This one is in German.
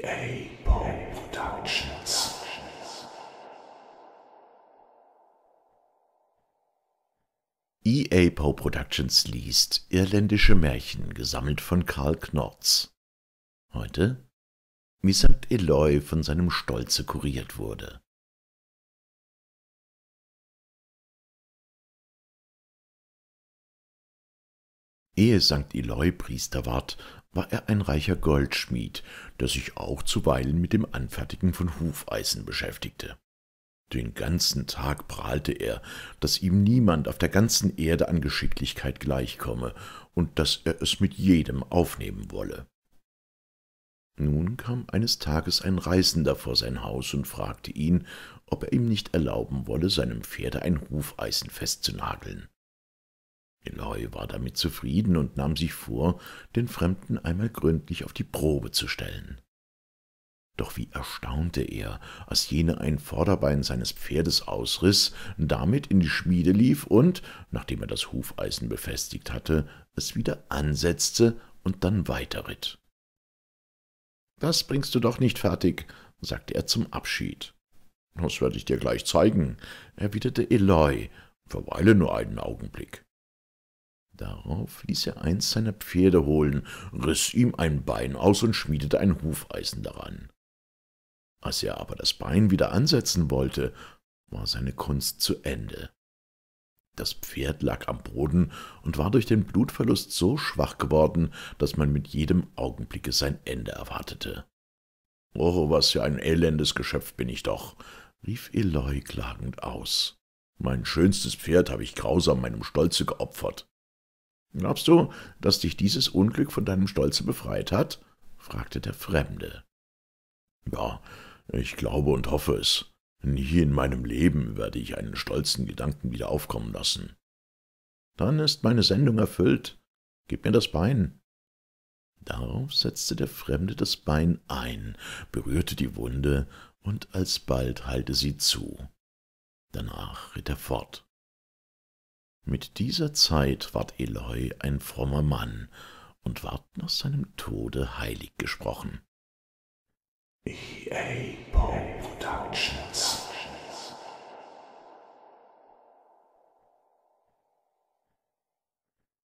GA Productions. EA Poe Productions liest Irländische Märchen, gesammelt von Karl Knorz. Heute, wie St. Eloy von seinem Stolze kuriert wurde. Ehe St. Eloy Priester ward, war er ein reicher Goldschmied, der sich auch zuweilen mit dem Anfertigen von Hufeisen beschäftigte. Den ganzen Tag prahlte er, daß ihm niemand auf der ganzen Erde an Geschicklichkeit gleichkomme und daß er es mit jedem aufnehmen wolle. Nun kam eines Tages ein Reisender vor sein Haus und fragte ihn, ob er ihm nicht erlauben wolle, seinem Pferde ein Hufeisen festzunageln. Eloy war damit zufrieden und nahm sich vor, den Fremden einmal gründlich auf die Probe zu stellen. Doch wie erstaunte er, als jener ein Vorderbein seines Pferdes ausriß, damit in die Schmiede lief und, nachdem er das Hufeisen befestigt hatte, es wieder ansetzte und dann weiterritt. »Das bringst du doch nicht fertig«, sagte er zum Abschied. »Das werde ich dir gleich zeigen«, erwiderte Eloy, »verweile nur einen Augenblick.« Darauf ließ er eins seiner Pferde holen, riß ihm ein Bein aus und schmiedete ein Hufeisen daran. Als er aber das Bein wieder ansetzen wollte, war seine Kunst zu Ende. Das Pferd lag am Boden und war durch den Blutverlust so schwach geworden, dass man mit jedem Augenblicke sein Ende erwartete. »Oh, was für ein elendes Geschöpf bin ich doch!« rief Eloi klagend aus. »Mein schönstes Pferd habe ich grausam meinem Stolze geopfert. Glaubst du, dass dich dieses Unglück von deinem Stolze befreit hat? fragte der Fremde. Ja, ich glaube und hoffe es. Nie in meinem Leben werde ich einen stolzen Gedanken wieder aufkommen lassen. Dann ist meine Sendung erfüllt. Gib mir das Bein. Darauf setzte der Fremde das Bein ein, berührte die Wunde, und alsbald heilte sie zu. Danach ritt er fort. Mit dieser Zeit ward Eloy ein frommer Mann und ward nach seinem Tode heilig gesprochen. EA Productions